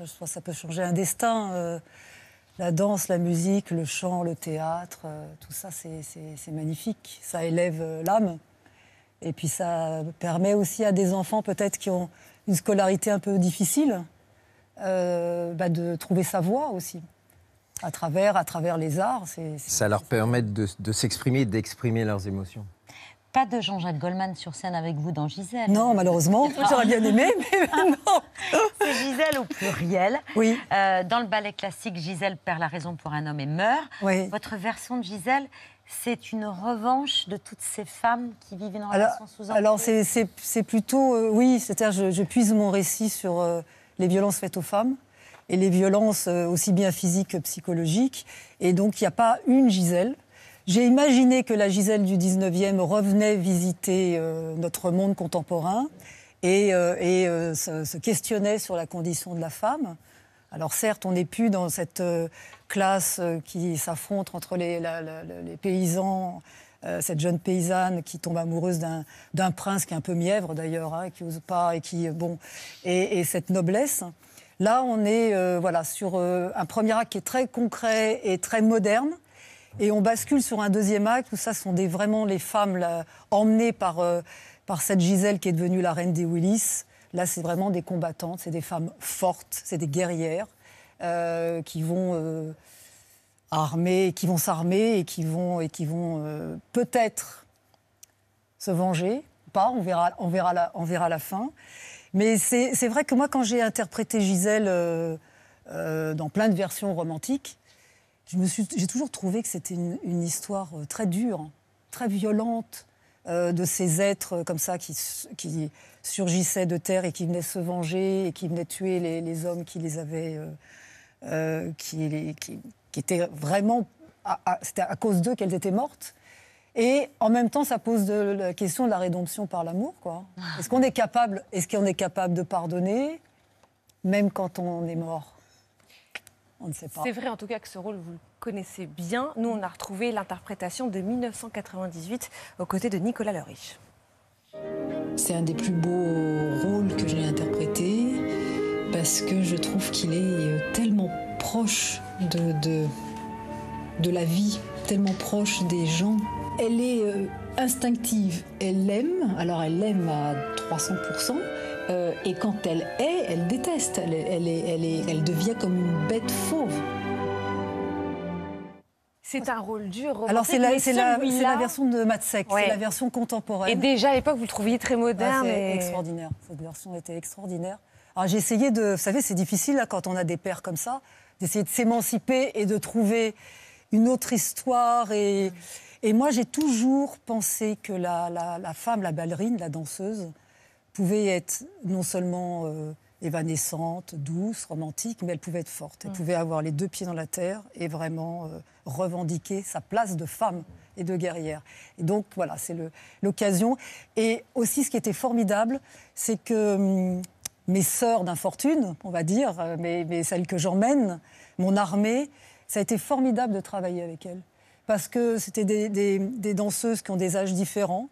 Je ça peut changer un destin. Euh, la danse, la musique, le chant, le théâtre, euh, tout ça, c'est magnifique. Ça élève euh, l'âme. Et puis ça permet aussi à des enfants peut-être qui ont une scolarité un peu difficile bah, de trouver sa voie aussi à travers, à travers les arts. Ça leur permet de, s'exprimer d'exprimer leurs émotions. Pas de Jean-Jacques Goldman sur scène avec vous dans Gisèle. Non, malheureusement. J'aurais bien aimé, mais ah. non au pluriel. Oui. Euh, dans le ballet classique, Gisèle perd la raison pour un homme et meurt. Votre version de Gisèle, c'est une revanche de toutes ces femmes qui vivent une relation sous Alors, c'est plutôt, euh, oui, c'est-à-dire je, puise mon récit sur euh, les violences faites aux femmes et les violences aussi bien physiques que psychologiques. Et donc, il n'y a pas une Gisèle. J'ai imaginé que la Gisèle du 19e revenait visiter notre monde contemporain et, euh, euh, se, questionnait sur la condition de la femme. Alors certes, on n'est plus dans cette euh, classe qui s'affronte entre les, les paysans, cette jeune paysanne qui tombe amoureuse d'un prince qui est un peu mièvre d'ailleurs, hein, qui n'ose pas et qui bon, et, cette noblesse. Là, on est voilà sur un premier acte qui est très concret et très moderne. Et on bascule sur un deuxième acte où ça sont des, vraiment les femmes emmenées par par cette Gisèle qui est devenue la reine des Willis. Là, c'est vraiment des combattantes, c'est des femmes fortes, c'est des guerrières euh, qui vont euh, qui vont s'armer et qui vont et qui vont euh, peut-être se venger. Pas, on verra, on verra la, on verra la fin. Mais c'est vrai que moi, quand j'ai interprété Gisèle dans plein de versions romantiques, j'ai toujours trouvé que c'était une, histoire très dure, hein, très violente, euh, de ces êtres euh, comme ça qui, qui, surgissaient de terre et qui venaient se venger et qui venaient tuer les, hommes qui les avaient. Euh, qui, étaient vraiment. C'était à cause d'eux qu'elles étaient mortes. Et en même temps, ça pose la question de la rédemption par l'amour. Ah. Est-ce qu'on est est-ce qu'on est capable de pardonner, même quand on est mort c'est vrai en tout cas que ce rôle, vous le connaissez bien. Nous, on a retrouvé l'interprétation de 1998 aux côtés de Nicolas Leriche. C'est un des plus beaux rôles que j'ai interprété parce que je trouve qu'il est euh, tellement proche de, de, de, la vie, tellement proche des gens. Elle est euh, instinctive, elle l'aime, alors elle l'aime à 300%, euh, et quand elle est, elle déteste. Elle, elle, devient comme une bête fauve. C'est un rôle dur. c'est la, la, version de Matsek, c'est la version contemporaine. Et déjà à l'époque, vous le trouviez très moderne. Ah, extraordinaire. Cette version était extraordinaire. Alors j'ai essayé de, vous savez, c'est difficile là, quand on a des pères comme ça, d'essayer de s'émanciper et de trouver une autre histoire. Et, moi j'ai toujours pensé que la, la, femme, la ballerine, la danseuse, pouvait être non seulement euh, évanescente, douce, romantique, mais elle pouvait être forte. Elle mm. pouvait avoir les deux pieds dans la terre et vraiment euh, revendiquer sa place de femme et de guerrière. Et donc voilà, c'est l'occasion. Et aussi, ce qui était formidable, c'est que hum, mes sœurs d'infortune, on va dire, euh, mais, celles que j'emmène, mon armée, ça a été formidable de travailler avec elles. Parce que c'était des danseuses qui ont des âges différents,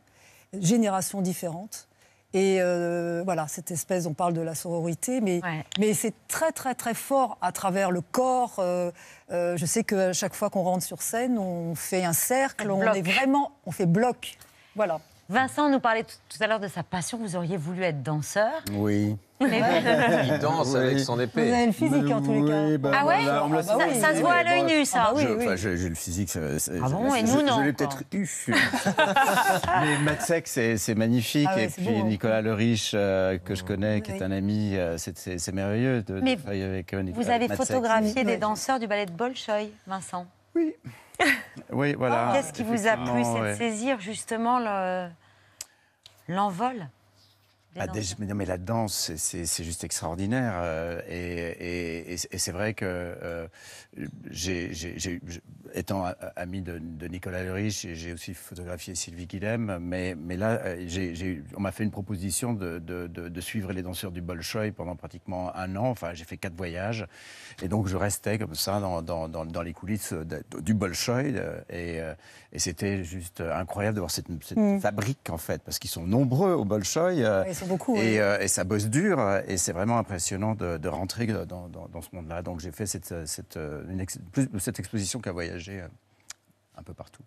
générations différentes et euh, voilà, cette espèce, on parle de la sororité, mais, mais c'est très très très fort à travers le corps. Euh, euh, je sais qu'à chaque fois qu'on rentre sur scène, on fait un cercle, on est vraiment, on fait bloc. Voilà. Vincent nous parlait tout à l'heure de sa passion, vous auriez voulu être danseur. Oui. Il danse avec son épée. Vous avez une physique en tous les cas. Bah ah ouais ah bah ça, se voit à l'œil nu, ça. Ah bah oui, oui. J'ai le physique. ah bon, et nous, non. Je l'ai peut-être eu. mais Matsek, c'est magnifique. Ah et puis Nicolas Le Riche, euh, que je connais, qui est un ami, euh, c'est merveilleux avec euh, Nicolas Vous avez photographié des danseurs du ballet de Bolshoi, Vincent Oui. oui, voilà. Qu'est-ce qui vous a plu C'est de saisir justement l'envol bah, non, mais la danse, c'est juste extraordinaire. Euh, et, et, et c'est vrai que, euh, j'ai, étant ami de, de Nicolas Lerich, j'ai aussi photographié Sylvie Guillem, mais, mais là, euh, j'ai on m'a fait une proposition de, de, de, suivre les danseurs du Bolshoi pendant pratiquement un an. Enfin, j'ai fait quatre voyages. Et donc, je restais comme ça dans, dans, dans, les coulisses du Bolshoi. Et, et c'était juste incroyable de voir cette, cette mmh. fabrique, en fait, parce qu'ils sont nombreux au Bolshoi. Euh, et, ça bosse dur. Et c'est vraiment impressionnant de, rentrer dans, ce monde-là. Donc j'ai fait cette, cette euh, exposition qui a voyagé euh, un peu partout.